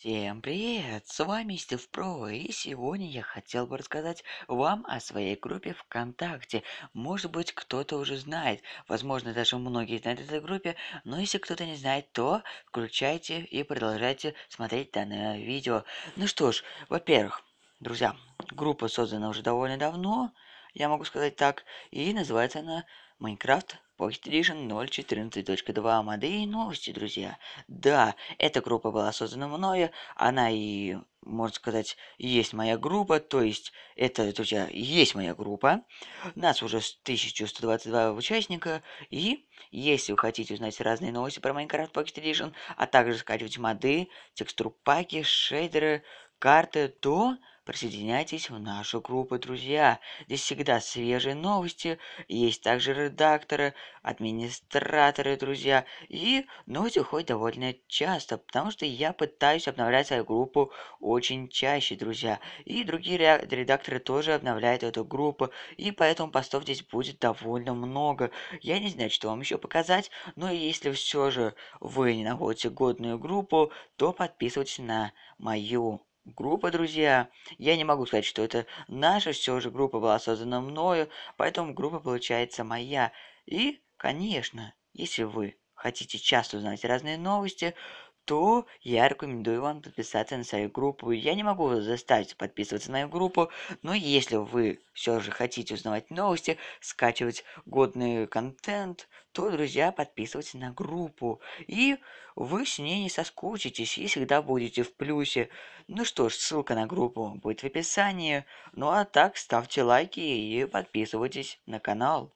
Всем привет! С вами Стив Про, и сегодня я хотел бы рассказать вам о своей группе ВКонтакте. Может быть, кто-то уже знает, возможно, даже многие знают этой группе, но если кто-то не знает, то включайте и продолжайте смотреть данное видео. Ну что ж, во-первых, друзья, группа создана уже довольно давно, я могу сказать так, и называется она Minecraft Pocket 0.14.2 моды и новости, друзья. Да, эта группа была создана мною, она и, можно сказать, есть моя группа, то есть это, друзья, есть моя группа. Нас уже 1122 участника, и если вы хотите узнать разные новости про Minecraft Pocket а также скачивать моды, текстур паки, шейдеры, карты, то Присоединяйтесь в нашу группу, друзья. Здесь всегда свежие новости. Есть также редакторы, администраторы, друзья. И новости уходят довольно часто, потому что я пытаюсь обновлять свою группу очень чаще, друзья. И другие редакторы тоже обновляют эту группу. И поэтому постов здесь будет довольно много. Я не знаю, что вам еще показать, но если все же вы не находите годную группу, то подписывайтесь на мою группа, друзья. Я не могу сказать, что это наша, все же группа была создана мною, поэтому группа получается моя. И, конечно, если вы хотите часто узнать разные новости, то я рекомендую вам подписаться на свою группу. Я не могу вас заставить подписываться на мою группу, но если вы все же хотите узнавать новости, скачивать годный контент, то, друзья, подписывайтесь на группу. И вы с ней не соскучитесь и всегда будете в плюсе. Ну что ж, ссылка на группу будет в описании. Ну а так, ставьте лайки и подписывайтесь на канал.